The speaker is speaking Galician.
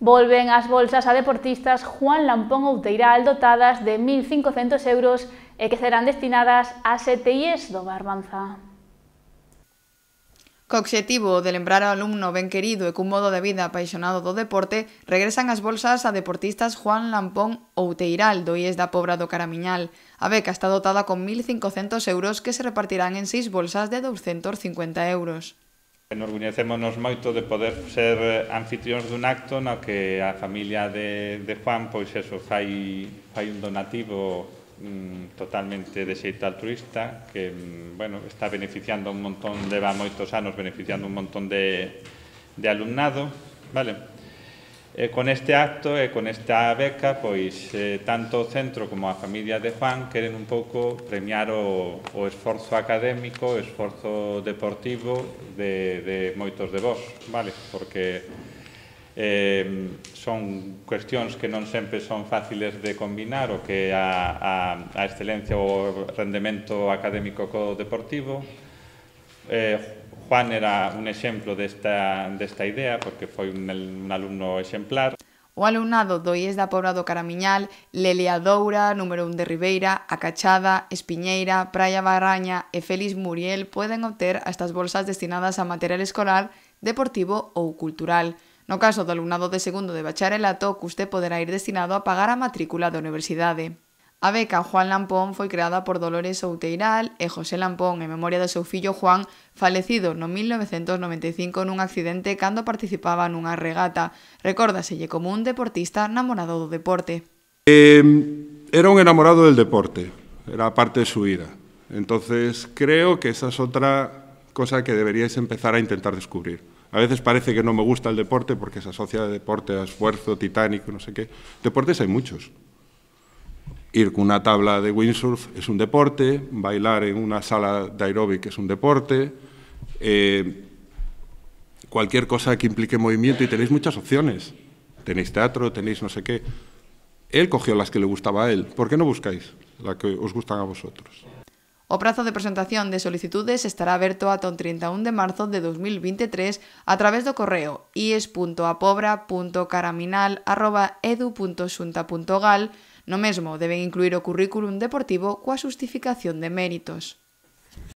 Volven as bolsas a deportistas Juan Lampón Outeiral dotadas de 1.500 euros e que serán destinadas a CTIs do Barbanza. Co objetivo de lembrar ao alumno ben querido e cun modo de vida apaixonado do deporte, regresan as bolsas a deportistas Juan Lampón Outeiral do IES da Pobra do Caramiñal. A beca está dotada con 1.500 euros que se repartirán en seis bolsas de 250 euros. Enorgullecémonos moito de poder ser eh, anfitrións dun acto na que a familia de, de Juan pois eso, fai, fai un donativo mm, totalmente de xeito altruista que mm, bueno, está beneficiando un montón, leva moitos anos beneficiando un montón de, de alumnado, vale? E eh, con este acto e con esta beca, pois eh, tanto o centro como a familia de Juan queren un pouco premiar o, o esforzo académico, o esforzo deportivo de, de moitos de vós, vale? Porque eh, son cuestións que non sempre son fáciles de combinar o que a, a, a excelencia ou o rendemento académico co deportivo, eh, Juan era un exemplo desta, desta idea, porque foi un, un alumno exemplar. O alumnado do IES da Pobra do Caramiñal, Lelia Doura, número 1 de Ribeira, A Cachada, Espiñeira, Praia Barraña e Félix Muriel poden obter estas bolsas destinadas a material escolar, deportivo ou cultural. No caso do alumnado de segundo de bacharelato, o custe poderá ir destinado a pagar a matrícula da universidade. A beca Juan Lampón foi creada por Dolores Outeiral e José Lampón en memoria do seu fillo Juan, falecido no 1995 nun accidente cando participaba nunha regata. Recórdaselle como un deportista namorado do deporte. Eh, era un enamorado del deporte, era parte de su vida. Entonces creo que esa es otra cosa que deberíais empezar a intentar descubrir. A veces parece que no me gusta el deporte porque se asocia de deporte a esfuerzo titánico, no sé qué. Deportes hay muchos. ir con una tabla de windsurf es un deporte, bailar en una sala de aeróbic es un deporte, eh, cualquier cosa que implique movimiento y tenéis muchas opciones. Tenéis teatro, tenéis no sé qué. Él cogió las que le gustaba a él. ¿Por qué no buscáis las que os gustan a vosotros? O plazo de presentación de solicitudes estará abierto a el 31 de marzo de 2023 a través de correo ies.apobra.caraminal.edu.xunta.gal No mesmo, deben incluir o currículum deportivo coa xustificación de méritos.